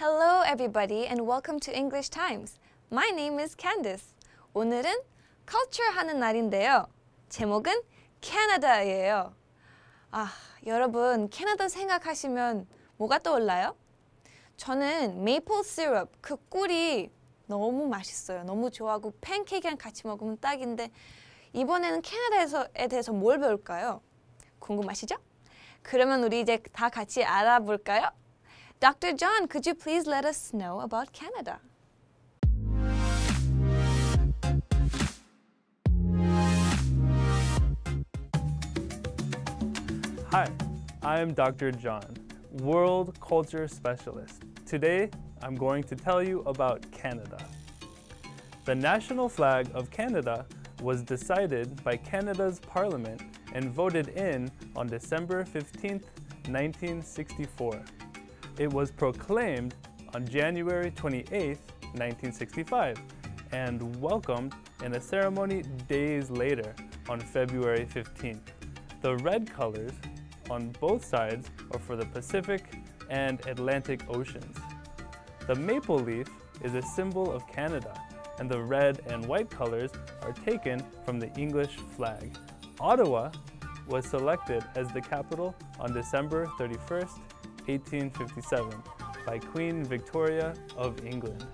Hello everybody and welcome to English Times. My name is Candice. 오늘은 culture 하는 날인데요. 제목은 캐나다예요. 아, 여러분 캐나다 생각하시면 뭐가 떠올라요? 저는 메이플 시럽 그 꿀이 너무 맛있어요. 너무 좋아하고 팬케이크랑 같이 먹으면 딱인데 이번에는 캐나다에 대해서 뭘 배울까요? 궁금하시죠? 그러면 우리 이제 다 같이 알아볼까요? Dr. John, could you please let us know about Canada? Hi, I'm Dr. John, World Culture Specialist. Today, I'm going to tell you about Canada. The national flag of Canada was decided by Canada's Parliament and voted in on December 15, 1964. It was proclaimed on January 28, 1965, and welcomed in a ceremony days later on February 15th. The red colors on both sides are for the Pacific and Atlantic Oceans. The maple leaf is a symbol of Canada, and the red and white colors are taken from the English flag. Ottawa was selected as the capital on December 31st, 1857 by Queen Victoria of England.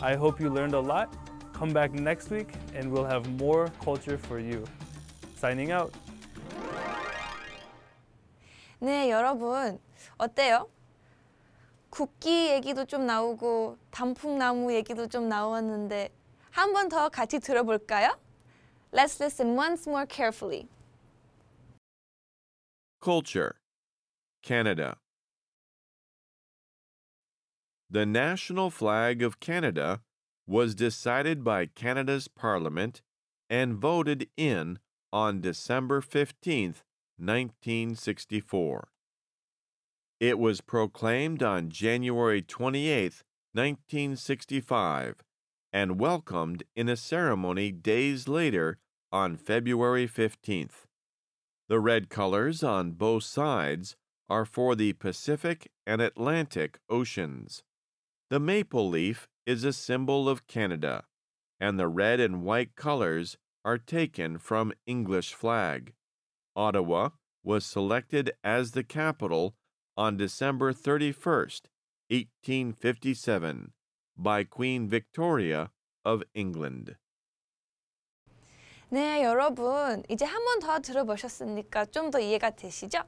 I hope you learned a lot. Come back next week and we'll have more culture for you. Signing out. 네, 여러분. 어때요? 국기 얘기도 좀 나오고 단풍나무 얘기도 좀 나왔는데 한 번 더 같이 들어볼까요? Let's listen once more carefully. Culture Canada the national flag of Canada was decided by Canada's Parliament and voted in on December 15, 1964. It was proclaimed on January 28, 1965, and welcomed in a ceremony days later on February 15th. The red colors on both sides are for the Pacific and Atlantic Oceans. The maple leaf is a symbol of Canada, and the red and white colors are taken from English flag. Ottawa was selected as the capital on December 31st, 1857, by Queen Victoria of England. 네, 여러분. 이제 한 번 더 들어보셨으니까 좀 더 이해가 되시죠?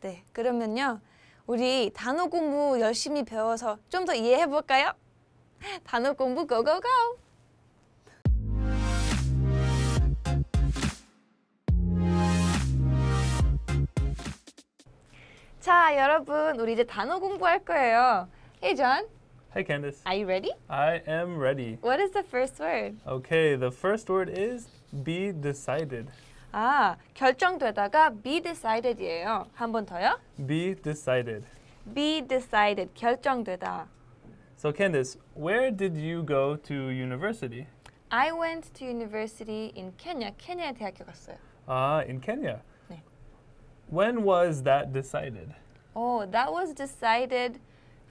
네, 그러면요. 우리 단어 공부 열심히 배워서 좀 더 이해해 볼까요? 단어 공부 고고고! 자, 여러분, 우리 이제 단어 공부할 거예요. Hey, John. Hey, Candice. Are you ready? I am ready. What is the first word? Okay, the first word is be decided. 아, 결정되다가 be decided이에요. 한 번 더요. Be decided. Be decided. 결정되다. So Candice, where did you go to university? I went to university in Kenya. 케냐에 대학교 갔어요. Ah, in Kenya. 네. When was that decided? Oh, that was decided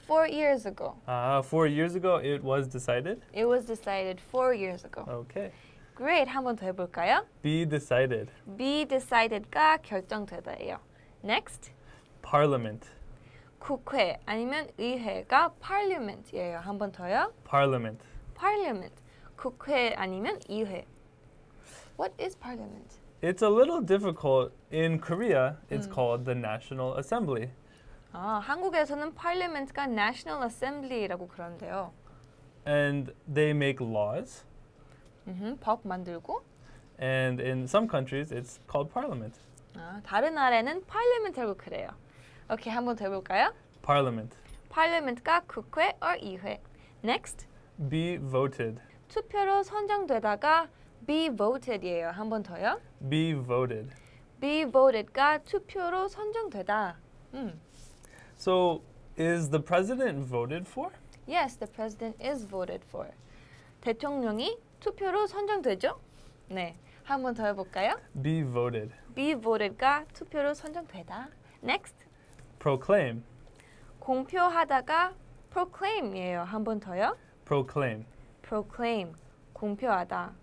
four years ago. Ah, four years ago it was decided? It was decided four years ago. Okay. Great. 한 번 더 해볼까요? Be decided. Be decided가 결정되다예요. Next. Parliament. 국회 아니면 의회가 parliament예요. 한 번 더요. Parliament. Parliament. 국회 아니면 의회. What is parliament? It's a little difficult. In Korea, it's 음. called the National Assembly. 아, 한국에서는 parliament가 National Assembly라고 그런데요. And they make laws. 음흠, mm-hmm, 법 만들고. And in some countries, it's called parliament. 아, 다른 나라에는 parliament이라고 그래요. 오케이, 한번 더 해볼까요? Parliament. Parliament가 국회 or 이회. Next. Be voted. 투표로 선정되다가 be voted이에요. 한번 더요. Be voted. Be voted가 투표로 선정되다. 음. So is the president voted for? Yes, the president is voted for. 대통령이 투표로 선정되죠? 네. 한 번더 해볼까요? Be voted. Be voted가 투표로 선정되다. Next. Proclaim. 공표하다가 proclaim이에요. 한 번 더요. Proclaim. Proclaim. 공표하다.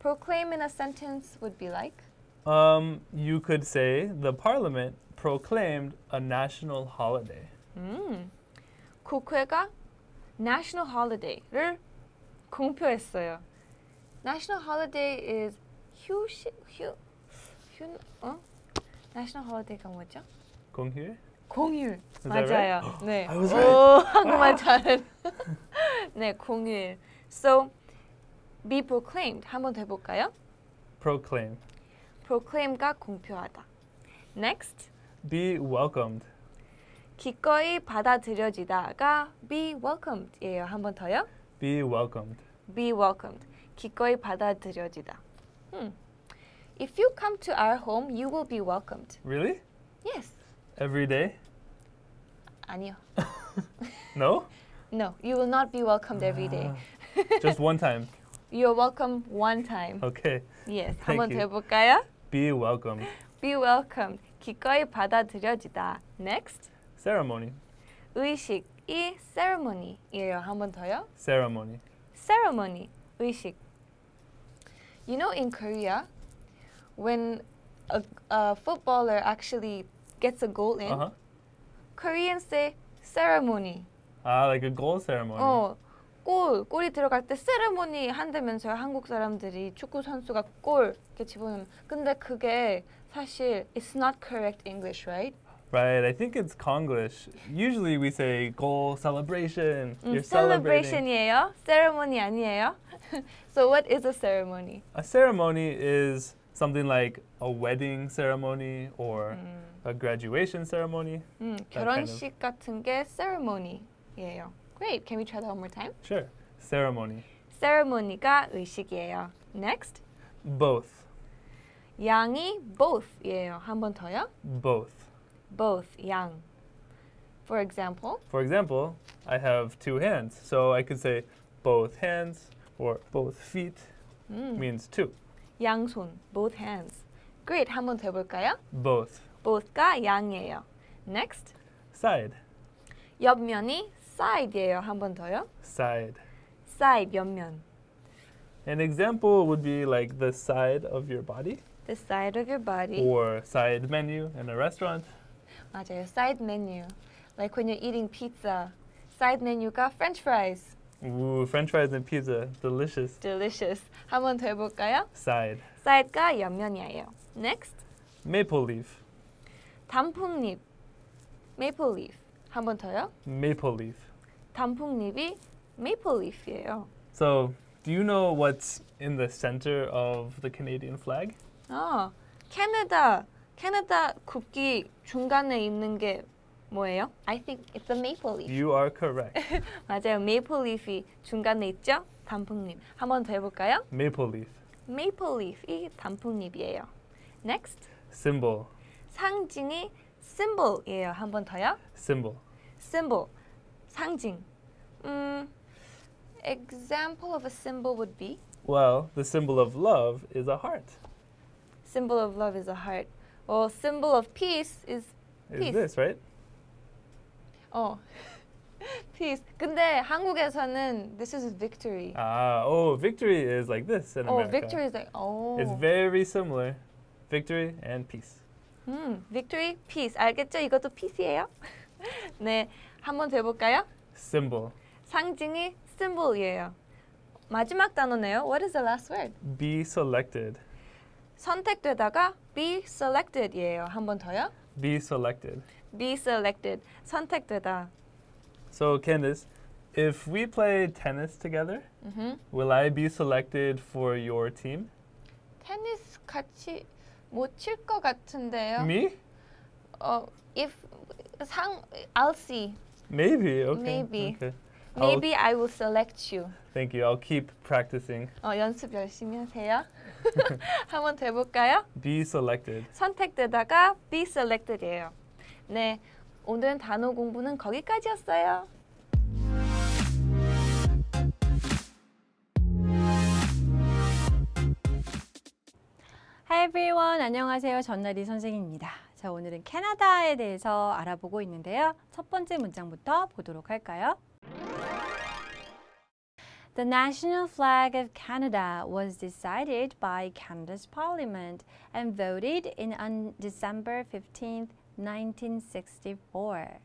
Proclaim in a sentence would be like? Um, you could say the parliament proclaimed a national holiday. 음, 국회가 national holiday를 공표했어요. National holiday is 휴시 휴휴 어? National holiday가 뭐죠? 공휴일? 공휴일 맞아요. Right? 네. 오, 한국말 잘해. 네, 공휴일. So be proclaimed 한번 해 볼까요? proclaim. proclaim과 공표하다. Next. be welcomed. 기꺼이 받아들여지다가 be welcomed 예요. 한 번 더요. be welcomed. be welcomed. 기꺼이 받아들여지다. Hmm. If you come to our home, you will be welcomed. Really? Yes. Every day? 아니요. no? No, you will not be welcomed every day. Ah. Just one time. You're welcome one time. Okay. Yes. 한번 더 해볼까요? Be welcome. Be welcome. 기꺼이 받아들여지다. Next. Ceremony. 의식이 ceremony예요. 한번 더요. Ceremony. Ceremony. 의식. You know, in Korea, when a, a footballer actually gets a goal in, uh-huh. Koreans say ceremony. Ah, like a goal ceremony. 어, 골, 골이 들어갈 때 세레모니 한다면서 한국 사람들이 축구 선수가 골 이렇게 집어넣는. 근데 그게 사실 it's not correct English, right? right? I think it's Konglish. Usually we say goal celebration. Mm, celebration, You're celebration이에요. Ceremony 아니에요. so what is a ceremony? A ceremony is something like a wedding ceremony or mm. a graduation ceremony. Mm, 결혼식 kind of. 같은 게 ceremony예요. Great. Can we try that one more time? Sure. Ceremony. Ceremony가 의식이에요. Next. Both. 양이 both예요. 한번 더요. Both both yang. For example? For example, I have two hands. So I could say both hands or both feet mm. means two. 양손, both hands. Great, 한 번 더 볼까요? Both. Both가 양이에요. Next. Side. 옆면이 side예요. 한 번 더요. Side. Side, 옆면. An example would be like the side of your body. The side of your body. Or side menu in a restaurant. 맞아요. 사이드 메뉴. Like when you're eating pizza, 사이드 메뉴가 French fries. Ooh, French fries and pizza, delicious. Delicious. 한 번 더 해볼까요? Side. Side가 옆면이에요. Next. Maple leaf. 단풍잎. Maple leaf. 한 번 더요? Maple leaf. 단풍잎이 maple leaf이에요. So, do you know what's in the center of the Canadian flag? 아, 캐나다 캐나다 국기 중간에 있는 게 뭐예요? I think it's a maple leaf. You are correct. 맞아요. 메이플 리프이 중간에 있죠? 단풍잎. 한번 더 해볼까요? Maple leaf. Maple leaf이 단풍잎이에요. Next. Symbol. 상징이 symbol이에요. 한번 더요? Symbol. Symbol. 상징. 음, example of a symbol would be? Well, the symbol of love is a heart. Symbol of love is a heart. Well, symbol of peace is peace. Is this right? Oh, peace. 근데 한국에서는 this is victory. Ah, oh, victory is like this in oh, America. Oh, victory is like oh. It's very similar. Victory and peace. 음, hmm, victory, peace. 알겠죠? 이것도 peace예요. 네, 한번 돼볼까요? Symbol. 상징이 symbol이에요. 마지막 단어네요. What is the last word? Be selected. 선택되다가 be selected이에요. 한번 더요. Be selected. Be selected. 선택되다. So Candice, if we play tennis together, mm -hmm. will I be selected for your team? 테니스 같이 못칠것 같은데요. Me? 어, if 상 I'll see. Maybe. Okay. Maybe. Okay. Maybe I'll, I will select you. Thank you. I'll keep practicing. 어, 연습 열심히 하세요. 한번 돼볼까요? Be selected. 선택되다가 be selected이에요. 네, 오늘 단어 공부는 거기까지였어요. Hi everyone, 안녕하세요. 전나리 선생입니다. 자, 오늘은 캐나다에 대해서 알아보고 있는데요. 첫 번째 문장부터 보도록 할까요? The national flag of Canada was decided by Canada's parliament and voted in on December 15, 1964.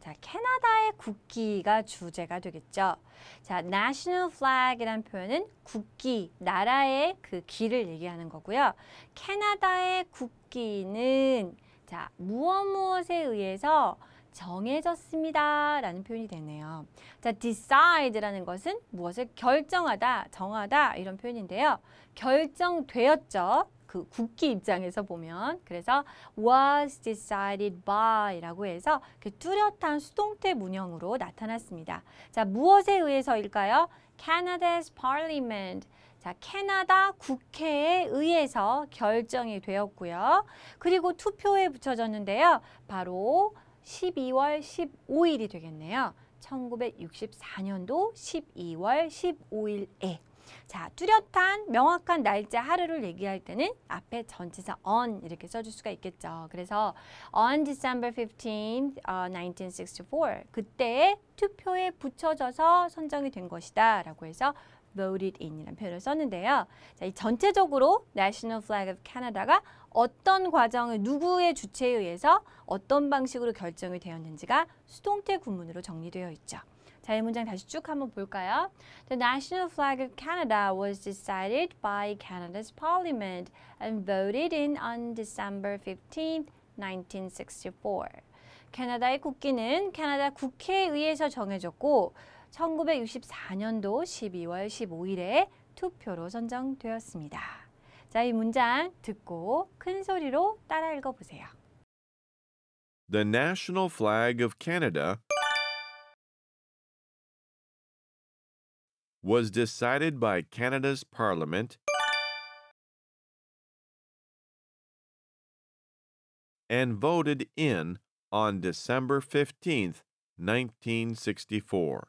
자, 캐나다의 국기가 주제가 되겠죠. 자, national flag이란 표현은 국기, 나라의 그 기를 얘기하는 거고요. 캐나다의 국기는 자, 무엇 무엇에 의해서 정해졌습니다. 라는 표현이 되네요. 자, decide라는 것은 무엇을 결정하다, 정하다 이런 표현인데요. 결정되었죠. 그 국기 입장에서 보면 그래서 was decided by라고 해서 그 뚜렷한 수동태 문형으로 나타났습니다. 자, 무엇에 의해서일까요? Canada's Parliament 자, 캐나다 국회에 의해서 결정이 되었고요. 그리고 투표에 붙여졌는데요. 바로 12월 15일이 되겠네요. 1964년도 12월 15일에 자, 뚜렷한 명확한 날짜 하루를 얘기할 때는 앞에 전치사 on 이렇게 써줄 수가 있겠죠. 그래서 on December 15th, uh, 1964그때 투표에 붙여져서 선정이 된 것이다 라고 해서 voted in이라는 표현을 썼는데요. 자, 이 전체적으로 National Flag of Canada가 어떤 과정을 누구의 주체에 의해서 어떤 방식으로 결정이 되었는지가 수동태 구문으로 정리되어 있죠. 자, 이 문장 다시 쭉 한번 볼까요? The national flag of Canada was decided by Canada's parliament and voted in on December 15, 1964. 캐나다의 국기는 캐나다 국회에 의해서 정해졌고 1964년도 12월 15일에 투표로 선정되었습니다. 자, 이 문장 듣고 큰 소리로 따라 읽어 보세요. The national flag of Canada was decided by Canada's Parliament and voted in on December 15, 1964.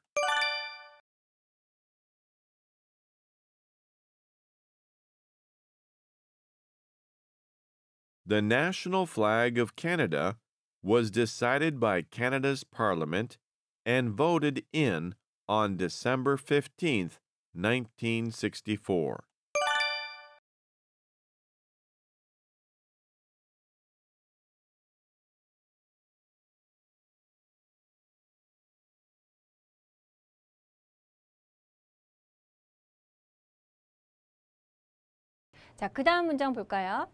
The national flag of Canada was decided by Canada's Parliament and voted in on December 15, 1964. 자, 그 다음 문장 볼까요?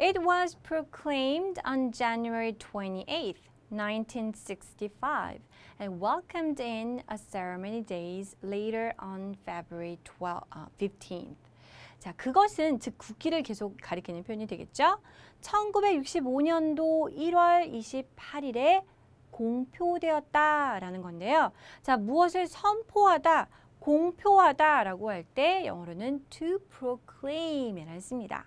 It was proclaimed on January 28, 1965, and welcomed in a ceremony days later on February 12, uh, 15th. 자, 그것은 즉 국기를 계속 가리키는 표현이 되겠죠. 1965년도 1월 28일에 공표되었다라는 건데요. 자, 무엇을 선포하다, 공표하다라고 할 때 영어로는 to proclaim이라 했습니다.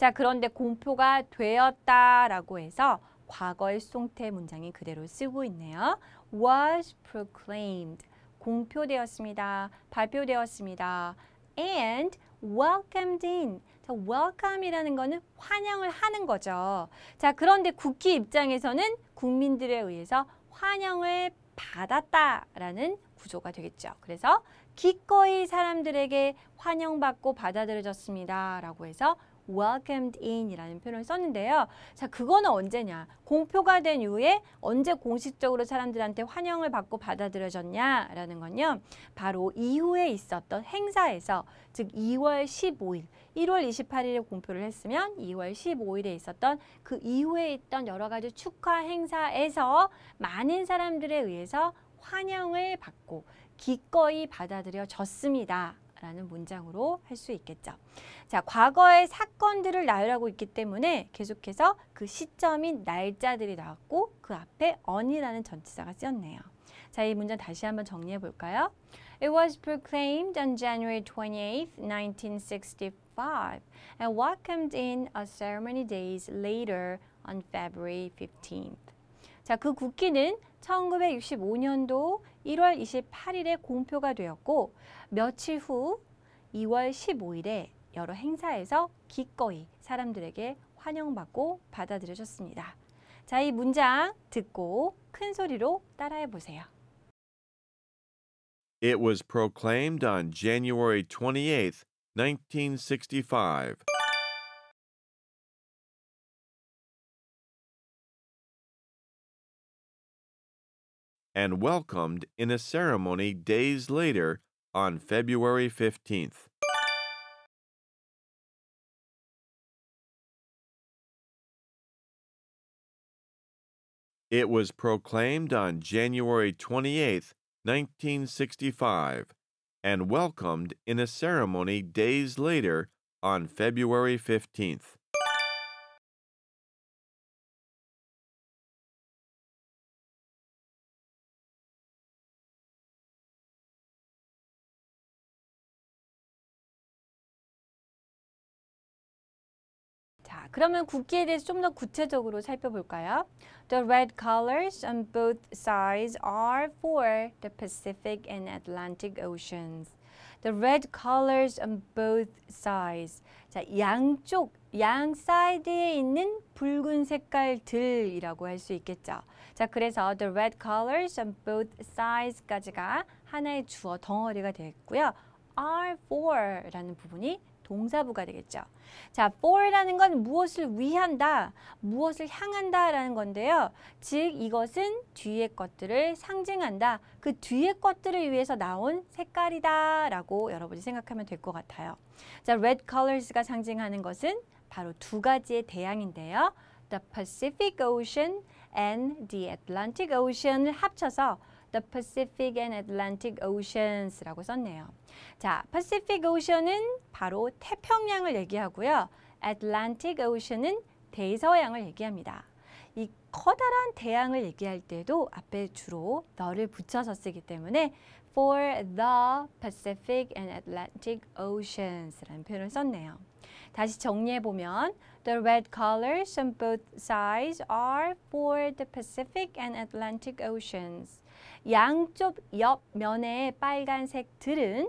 자, 그런데 공표가 되었다라고 해서 과거의 수동태 문장이 그대로 쓰고 있네요. was proclaimed. 공표되었습니다. 발표되었습니다. and welcomed in. 자, welcome이라는 거는 환영을 하는 거죠. 자, 그런데 국기 입장에서는 국민들에 의해서 환영을 받았다라는 구조가 되겠죠. 그래서 기꺼이 사람들에게 환영받고 받아들여졌습니다라고 해서 welcomed in이라는 표현을 썼는데요. 자, 그거는 언제냐? 공표가 된 이후에 언제 공식적으로 사람들한테 환영을 받고 받아들여졌냐라는 건요. 바로 이후에 있었던 행사에서 즉 2월 15일, 1월 28일에 공표를 했으면 2월 15일에 있었던 그 이후에 있던 여러 가지 축하 행사에서 많은 사람들에 의해서 환영을 받고 기꺼이 받아들여졌습니다. 라는 문장으로 할 수 있겠죠. 자, 과거의 사건들을 나열하고 있기 때문에 계속해서 그 시점인 날짜들이 나왔고 그 앞에 on이라는 전치사가 쓰였네요. 자, 이 문장 다시 한번 정리해 볼까요? It was proclaimed on January 28, 1965 and welcomed in a ceremony days later on February 15th. 자, 그 국기는 1965년도 1월 28일에 공표가 되었고 며칠 후 2월 15일에 여러 행사에서 기꺼이 사람들에게 환영받고 받아들여졌습니다. 자, 이 문장 듣고 큰 소리로 따라해 보세요. It was proclaimed on January 28, 1965. and welcomed in a ceremony days later on February 15th. It was proclaimed on January 28, 1965, and welcomed in a ceremony days later on February 15th. 그러면 국기에 대해서 좀 더 구체적으로 살펴볼까요? The red colors on both sides are for the Pacific and Atlantic Oceans. The red colors on both sides. 자, 양쪽, 양 사이드에 있는 붉은 색깔들이라고 할 수 있겠죠. 자, 그래서 the red colors on both sides까지가 하나의 주어 덩어리가 되겠고요. are for라는 부분이 동사부가 되겠죠. 자, for라는 건 무엇을 위한다, 무엇을 향한다라는 건데요. 즉 이것은 뒤의 것들을 상징한다. 그 뒤의 것들을 위해서 나온 색깔이다라고 여러분이 생각하면 될 것 같아요. 자, red colors가 상징하는 것은 바로 두 가지의 대양인데요. The Pacific Ocean and the Atlantic Ocean을 합쳐서 the Pacific and Atlantic Oceans라고 썼네요. 자, Pacific Ocean은 바로 태평양을 얘기하고요. Atlantic Ocean은 대서양을 얘기합니다. 이 커다란 대양을 얘기할 때도 앞에 주로 너를 붙여서 쓰기 때문에 for the Pacific and Atlantic Oceans라는 표현을 썼네요. 다시 정리해 보면 The red colors on both sides are for the Pacific and Atlantic Oceans. 양쪽 옆면의 빨간색 들은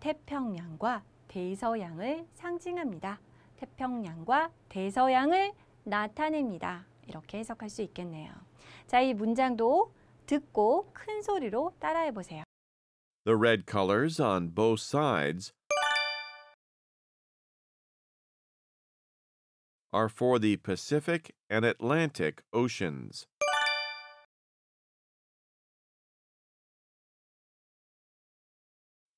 태평양과 대서양을 상징합니다. 태평양과 대서양을 나타냅니다. 이렇게 해석할 수 있겠네요. 자, 이 문장도 듣고 큰 소리로 따라해 보세요. The red colors on both sides are for the Pacific and Atlantic Oceans.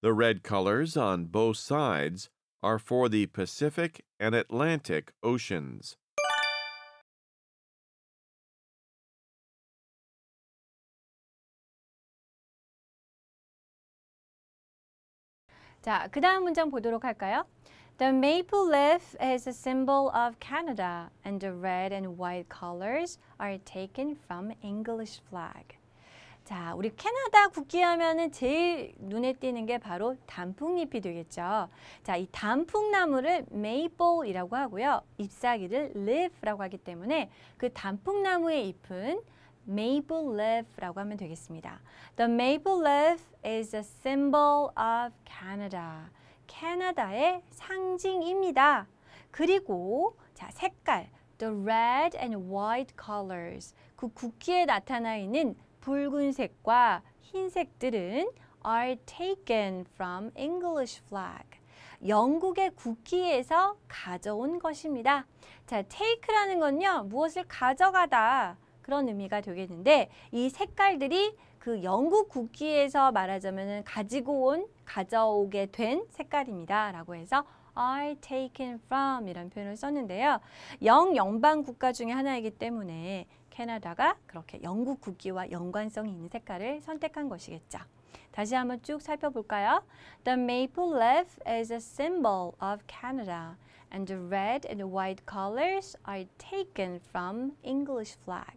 The red colors on both sides are for the Pacific and Atlantic Oceans. 자, 그 다음 문장 보도록 할까요? The maple leaf is a symbol of Canada and the red and white colors are taken from English flag. 자, 우리 캐나다 국기 하면은 제일 눈에 띄는 게 바로 단풍잎이 되겠죠. 자, 이 단풍나무를 메이플이라고 하고요. 잎사귀를 leaf라고 하기 때문에 그 단풍나무의 잎은 maple leaf라고 하면 되겠습니다. The maple leaf is a symbol of Canada. 캐나다의 상징입니다. 그리고 자, 색깔 the red and white colors 그 국기에 나타나 있는 붉은색과 흰색들은 are taken from English flag. 영국의 국기에서 가져온 것입니다. 자, take라는 건요. 무엇을 가져가다 그런 의미가 되겠는데 이 색깔들이 그 영국 국기에서 말하자면 가지고 온, 가져오게 된 색깔입니다. 라고 해서 I taken from 이런 표현을 썼는데요. 영 연방 국가 중에 하나이기 때문에 캐나다가 그렇게 영국 국기와 연관성이 있는 색깔을 선택한 것이겠죠. 다시 한번 쭉 살펴볼까요? The maple leaf is a symbol of Canada and the red and white colors are taken from English flag.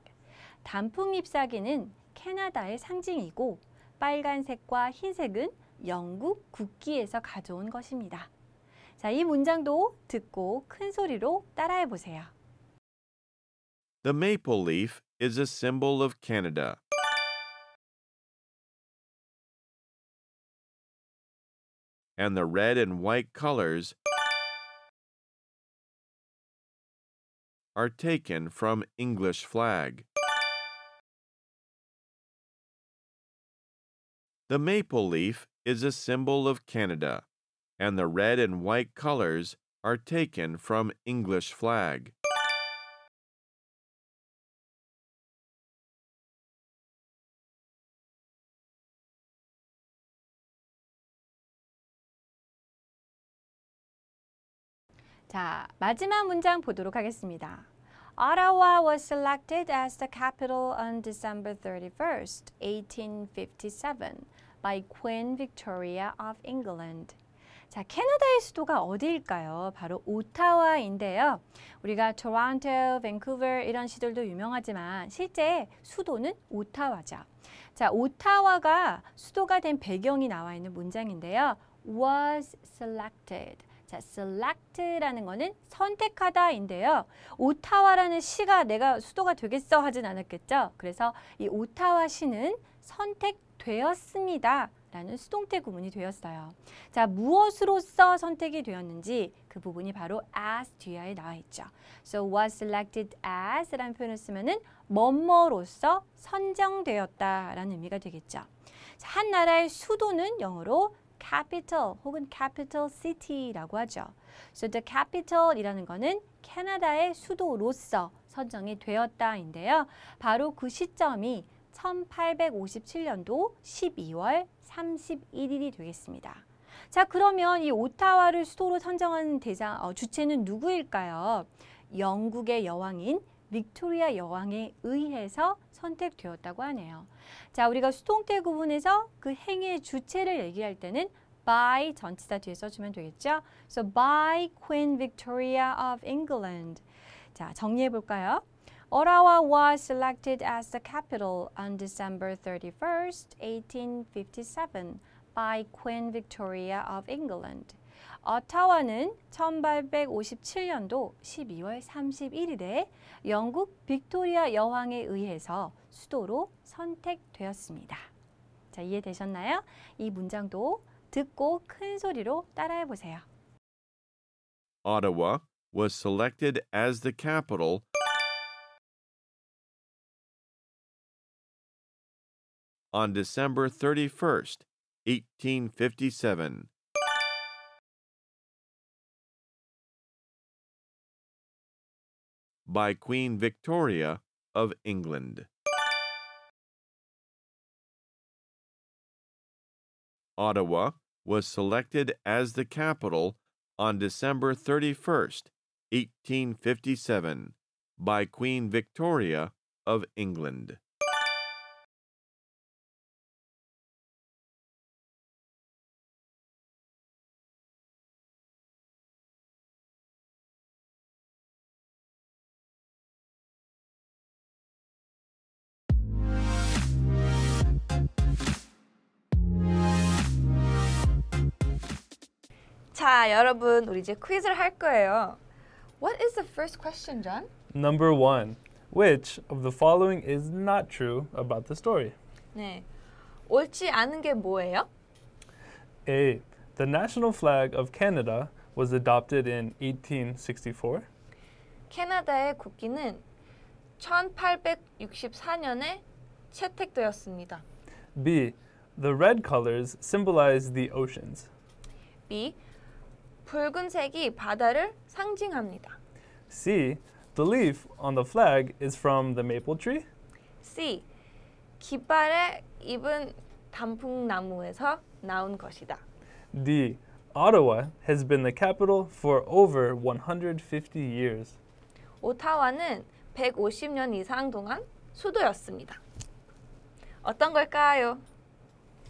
단풍 잎사귀는 캐나다의 상징이고 빨간색과 흰색은 영국 국기에서 가져온 것입니다. 자, 이 문장도 듣고 큰 소리로 따라해 보세요. The maple leaf is a symbol of Canada. And the red and white colors are taken from English flag. The maple leaf is a symbol of Canada, and the red and white colors are taken from English flag. 자, 마지막 문장 보도록 하겠습니다. Ottawa was selected as the capital on December 31st, 1857 by Queen Victoria of England. 자, 캐나다의 수도가 어디일까요? 바로 오타와인데요. 우리가 토론토, 밴쿠버 이런 시들도 유명하지만 실제 수도는 오타와죠. 자, 오타와가 수도가 된 배경이 나와 있는 문장인데요. was selected. 자, select라는 거는 선택하다인데요. 오타와라는 시가 내가 수도가 되겠어 하진 않았겠죠. 그래서 이 오타와 시는 선택되었습니다. 라는 수동태 구문이 되었어요. 자, 무엇으로써 선택이 되었는지 그 부분이 바로 as 뒤에 나와 있죠. So was selected as 라는 표현을 쓰면은 뭐뭐로서 선정되었다라는 의미가 되겠죠. 자, 한 나라의 수도는 영어로 capital 혹은 capital city라고 하죠. So the capital이라는 거는 캐나다의 수도로서 선정이 되었다인데요. 바로 그 시점이 1857년도 12월 31일이 되겠습니다. 자, 그러면 이 오타와를 수도로 선정한 대상, 어, 주체는 누구일까요? 영국의 여왕인 빅토리아 여왕에 의해서 선택되었다고 하네요. 자, 우리가 수동태 구분에서 그 행위의 주체를 얘기할 때는 by 전치사 뒤에 써주면 되겠죠. So by Queen Victoria of England. 자, 정리해 볼까요? Orawa was selected as the capital on December 31st, 1857 by Queen Victoria of England. 어타와는 1857년도 12월 31일에 영국 빅토리아 여왕에 의해서 수도로 선택되었습니다. 자, 이해되셨나요? 이 문장도 듣고 큰 소리로 따라해 보세요. Ottawa was selected as the capital on December 31st, 1857. by Queen Victoria of England. Ottawa was selected as the capital on December 31, 1857, by Queen Victoria of England. 자, 여러분 우리 이제 퀴즈를 할 거예요. What is the first question, John? Number one. Which of the following is not true about the story? 네. 옳지 않은 게 뭐예요? A. The national flag of Canada was adopted in 1864. 캐나다의 국기는 1864년에 채택되었습니다. B. The red colors symbolize the oceans. B. 붉은색이 바다를 상징합니다. C. The leaf on the flag is from the maple tree. C. 깃발에 입은 단풍나무에서 나온 것이다. D. Ottawa has been the capital for over 150 years. 오타와는 150년 이상 동안 수도였습니다. 어떤 걸까요?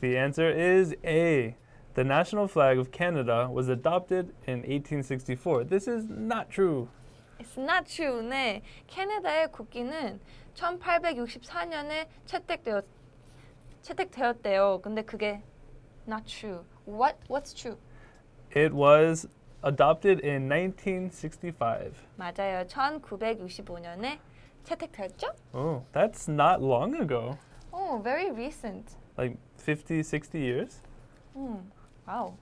The answer is A. The national flag of Canada was adopted in 1864. This is not true. It's not true. 네. 캐나다의 국기는 1864년에 채택되었 채택되었대요. 근데 그게 not true. What what's true? It was adopted in 1965. 맞아요. 1965년에 채택되었죠? Oh, that's not long ago. Oh, very recent. Like 50, 60 years? 음. Hmm. Wow.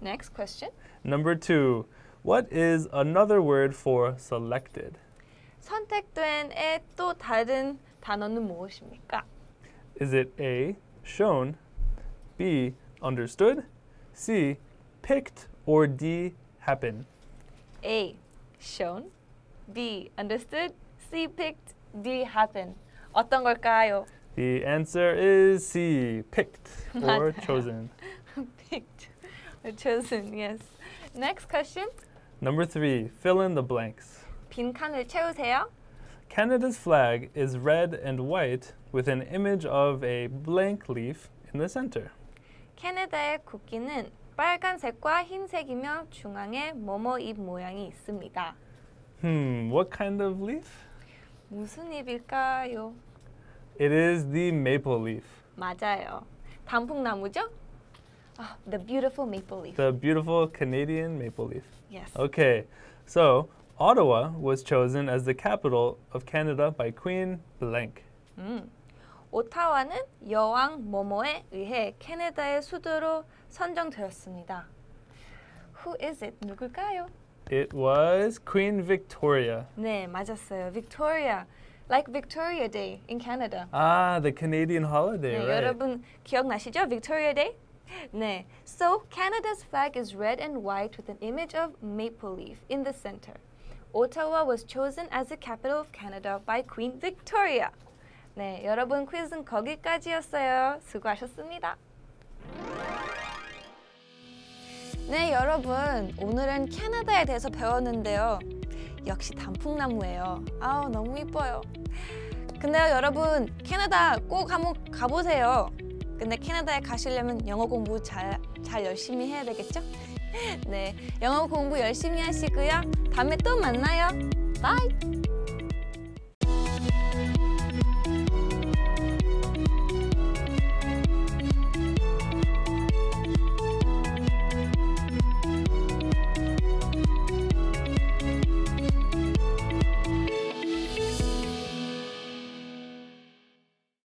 Next question. Number two. What is another word for selected? 선택된의 또 다른 단어는 무엇입니까? Is it A. shown, B. understood, C. picked, or D. happen? A. shown, B. understood, C. picked, D. happen. 어떤 걸까요? The answer is C. picked or chosen. chosen, yes. Next question. Number three, fill in the blanks. 빈 칸을 채우세요. Canada's flag is red and white with an image of a blank leaf in the center. 캐나다의 국기는 빨간색과 흰색이며 중앙에 뭐뭐 잎 모양이 있습니다. Hmm, what kind of leaf? 무슨 잎일까요? It is the maple leaf. 맞아요. 단풍나무죠? Oh, the beautiful maple leaf. The beautiful Canadian maple leaf. Yes. Okay, so Ottawa was chosen as the capital of Canada by Queen Blank. 음, hmm. 오타와는 여왕 모모에 의해 캐나다의 수도로 선정되었습니다. Who is it? 누굴까요? It was Queen Victoria. 네, 맞았어요. Victoria. Like Victoria Day in Canada. 아, ah, the Canadian holiday, 네, right? 여러분 기억나시죠? Victoria Day? 네, so Canada's flag is red and white with an image of maple leaf in the center. Ottawa was chosen as the capital of Canada by Queen Victoria. 네, 여러분 퀴즈는 거기까지였어요. 수고하셨습니다. 네, 여러분 오늘은 캐나다에 대해서 배웠는데요. 역시 단풍나무예요. 아우 너무 이뻐요. 근데요, 여러분 캐나다 꼭 한번 가보세요. 근데 캐나다에 가시려면 영어 공부 잘, 잘 열심히 해야 되겠죠? 네, 영어 공부 열심히 하시고요. 다음에 또 만나요. 바이!